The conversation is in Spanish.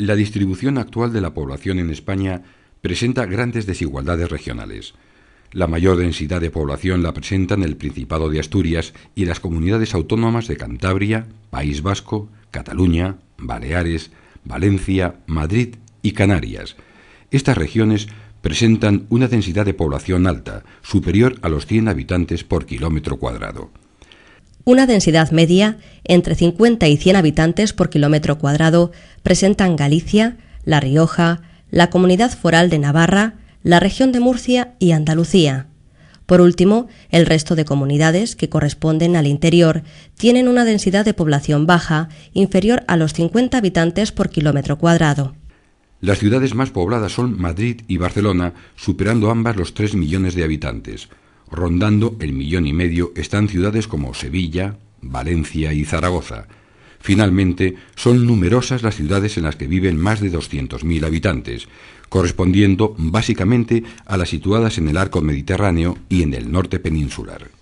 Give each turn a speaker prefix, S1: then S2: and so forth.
S1: La distribución actual de la población en España presenta grandes desigualdades regionales. La mayor densidad de población la presentan el Principado de Asturias y las comunidades autónomas de Cantabria, País Vasco, Cataluña, Baleares, Valencia, Madrid y Canarias. Estas regiones presentan una densidad de población alta, superior a los 100 habitantes por kilómetro cuadrado
S2: una densidad media entre 50 y 100 habitantes por kilómetro cuadrado, presentan Galicia, La Rioja, la Comunidad Foral de Navarra, la región de Murcia y Andalucía. Por último, el resto de comunidades que corresponden al interior tienen una densidad de población baja, inferior a los 50 habitantes por kilómetro cuadrado.
S1: Las ciudades más pobladas son Madrid y Barcelona, superando ambas los 3 millones de habitantes. Rondando el millón y medio están ciudades como Sevilla, Valencia y Zaragoza. Finalmente, son numerosas las ciudades en las que viven más de 200.000 habitantes, correspondiendo básicamente a las situadas en el arco mediterráneo y en el norte peninsular.